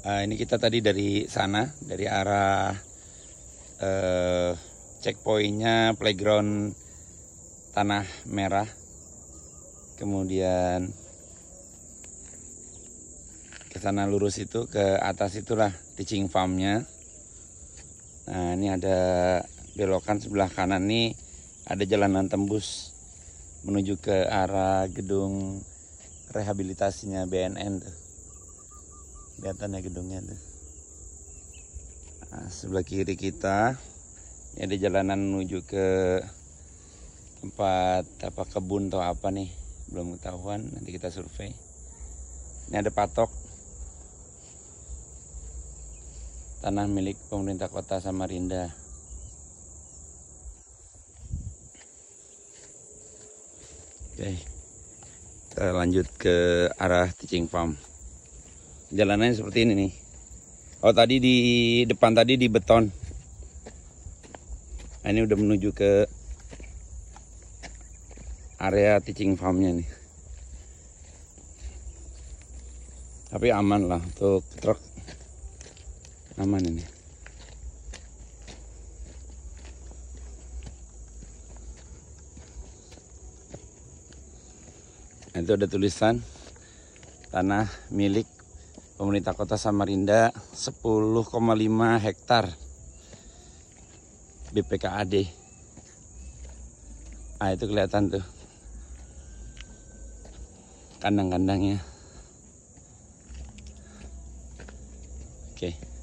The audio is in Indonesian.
Uh, ini kita tadi dari sana, dari arah uh, checkpointnya playground Tanah Merah. Kemudian ke sana lurus itu ke atas itulah teaching farmnya. Nah ini ada belokan sebelah kanan ini ada jalanan tembus menuju ke arah gedung rehabilitasinya BNN tuh kelihatan ya gedungnya tuh nah, sebelah kiri kita ini ada jalanan menuju ke tempat apa kebun atau apa nih belum ketahuan nanti kita survei ini ada patok tanah milik pemerintah kota Samarinda oke kita lanjut ke arah teaching farm jalanannya seperti ini nih oh tadi di depan tadi di beton nah, ini udah menuju ke area teaching farmnya nih tapi aman lah untuk truk aman ini nah, itu ada tulisan tanah milik pemerintah kota Samarinda 10,5 hektar BPKAD. Ah itu kelihatan tuh kandang-kandangnya. Oke. Okay.